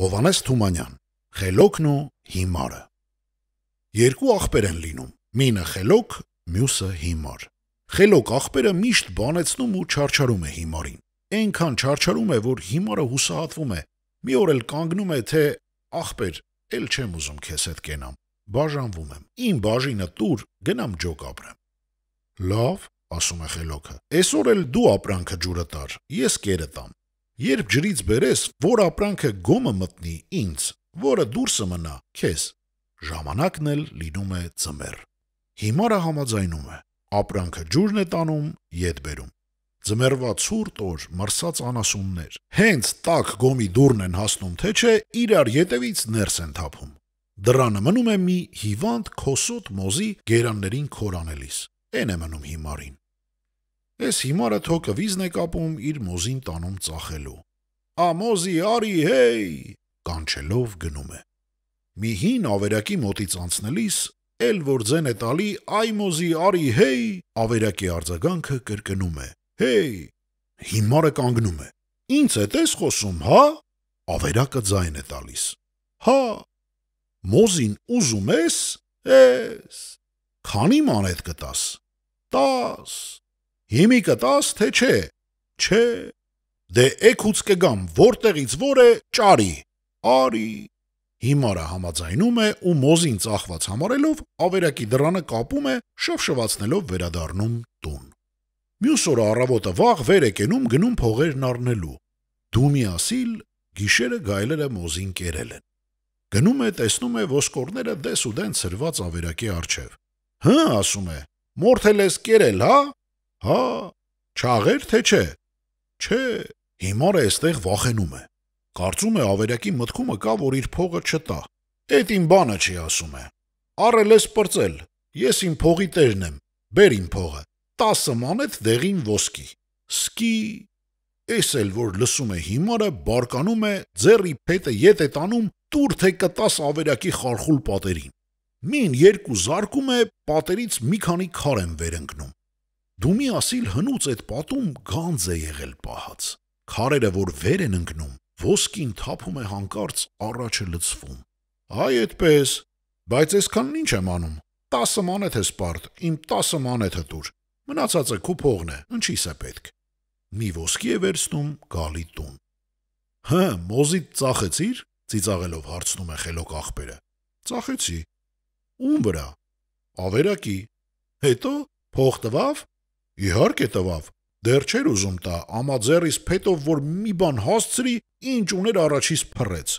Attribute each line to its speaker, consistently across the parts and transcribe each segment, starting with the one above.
Speaker 1: Հովանես Թումանյան, Խելոքն ու Հիմարը։ Երկու ախպեր են լինում, մինը խելոք, մյուսը հիմար։ Խելոք ախպերը միշտ բանեցնում ու չարչարում է հիմարին։ Այնքան չարչարում է, որ հիմարը հուսահատվում է։ Մի օր էլ կանգնում է, թե ախպեր, ել չեմ ուզում քեզ հետ կենամ։ Բաժանվում եմ։ Իմ բաժինը տուր, գնամ ջոկ ապրեմ։ Լավ, ասում է խելոքը։ Այսօր էլ դու ապրանքը ջուրը տար, ես կերը տամ։ Երբ ջրից բերես, որ ապրանքը գոմը մտնի ինձ, որը դուրսը մնա քեզ, ժամանակն էլ լինում է ծմեր։ Հիմարը համաձայնում է, ապրանքը ջուրն է տանում, ետ բերում։ Ձմերվա ցուրտ օր մրսած անասուններ։ Հենց տակ գոմի դուրն են հասնում, թե չէ իրար ետևից ներս են թափում։ Դրանը մնում է մի հիվանդ քոսոտ մոզի գերաններին քորանելիս։ Էն է մնում հիմարին։ Էս հիմարը թոքը վիզն է կապում իր մոզին տանում ծախելու։ «Ամոզի, արի, հեյ!» կանչելով գնում է։ Մի հին ավերակի մոտից անցնելիս, ել որ ձեն է տալի «Այ մոզի, արի, հեյ!» ավերակի արձագանքը կրկնում է։ «Հեյ!» Հիմարը կանգնում է։ «Ինչ է տես խոսում, հա?» Ավերակը ձայն է տալիս։ «Հա!» Մոզին ուզում ես, ես։ Քանի մանեթ կտաս։ 10 Հիմի կտաս, թե չէ։ Չէ։ Դե էքուց կգամ, որտեղից որ է ճարի։ Արի։ Հիմարը համաձայնում է ու մոզին ծախված համարելով ավերակի դռանը կապում է, շվշվացնելով վերադառնում տուն։ Մյուս օրը առավոտը վաղ վեր է կենում գնում փողերն առնելու։ Դու միասիլ գիշերը գայլերը մոզին կերել են։ Գնում է, տեսնում է ոսկորները դես ու դեն ծրված ավերակի արջև։ Հա, ասում է, մորթել ես կերել, հա, Հա, չաղեր թե չէ։ Չէ, հիմարը էստեղ վախենում է։ Կարծում է ավերակի մտքումը կա, որ իր փողը չտա։ Էդ իմ բանը չի ասում է։ Առել ես պրծել։ Ես իմ փողի տերն եմ։ Բեր իմ փողը։ 10 մանեթ դեղին ոսկի։ Սկի էս էլ որ լսում է հիմարը, բարկանում է, ձեռի փետը ետ է տանում, տուր թե կտաս ավերակի խարխուլ պատերին։ Մին երկու զարկում է, պատերից մի քանի քար են վեր ընկնում։ Դու մի ասիլ հնուց այդ պատում գանձ է եղել պահած։ Քարերը, որ վեր են ընկնում, ոսկին թափում է հանկարծ առաջը լցվում։ Այ այդպես, բայց այսքանն ինչ եմ անում։ 10 մանեթ է սպարտ, իմ 10 մանեթը դուր։ Մնացածը քո փողն է, ինչի՞ս է պետք։ Մի ոսկի է վերցնում գալի տուն։ Հա, մոզիդ ծախեցիր, ծիծաղելով հարցնում է խելոք ախպերը։ Ծախեցի։ Ում վրա։ Ավերակի։ Հետո փող տվավ։ Իհարկե տվավ, դեռ չէր ուզում տա, ամաձեռիս փետով որ մի բան հասցրի, ինչ ուներ առաջից փռեց։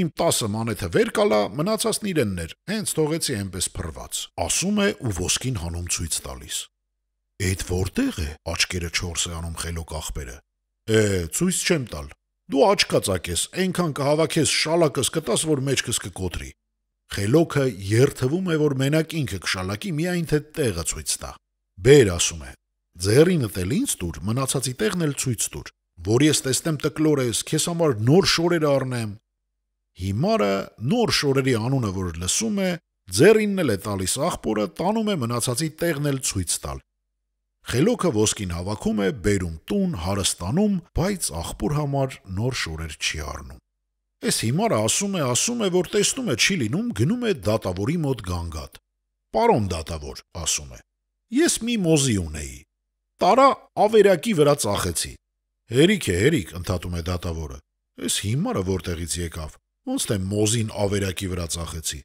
Speaker 1: Իմ 10 մանեթը վեր կալա, մնացածն իրենն էր, հենց թողեցի այնպես փռված։ Ասում է ու ոսկին հանում ցույց տալիս։ Էդ որտեղ է։ Աչկերը 4 է անում խելոք ախպերը։ Է, ցույց չեմ տալ։ Դու աչքածակ ես, այնքան կհավաքես շալակս կտաս, որ մեջքս կկոտրի։ Խելոքը երթվում է, որ մենակ ինքը կշալակի, միայն թե տեղը ցույց տա։ Բեր ասում է, Ձեռին ըտել ինձ տուր, մնացածի տեղն էլ ցույց տուր, որ ես տեսնեմ տկլոր ես, քեզ համար նոր շորեր առնեմ։ Հիմարը նոր շորերի անունը որ լսում է, ձեռինն էլ է տալիս աղբորը, տանում է մնացածի տեղն էլ ցույց տալ։ Խելոքը ոսկին հավաքում է, բերում տուն, հարստանում, բայց աղբոր համար նոր շորեր չի առնում։ Այս հիմարը ասում է, ասում է, որ տեսնում է չի լինում, գնում է դատավորի մոտ գանգատ։ Պարոն դատավոր, ասում է։ Ես մի մոզի ունեի, տարա ավերակի վրա ծախեցի։ Հերիք է, հերիք, ընդհատում է դատավորը։ Այս հիմարը որտեղից եկավ։ Ոնց թե մոզին ավերակի վրա ծախեցի։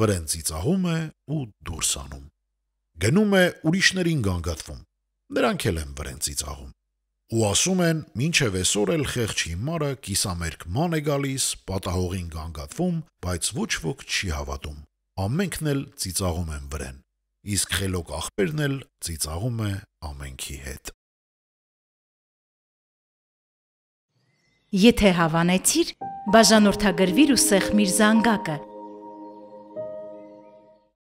Speaker 1: Վրեն ծիծաղում է ու դուրս անում։ Գնում է ուրիշներին գանգատվում։ Նրանք էլ են վրեն ծիծաղում։ Ու ասում են, ինչև այսօր էլ խեղճ հիմարը կիսամերկման է գալիս, պատահողին գանգատվում, բայց ոչ ոք չի հավատում։ Ամենքն էլ ծիծաղում են վրեն իսկ խելոք ախպերն էլ ծիծաղում է ամենքի հետ։ Եթե հավանեցիր, բաժանորդագրվիր ու սեղմիր զանգակը,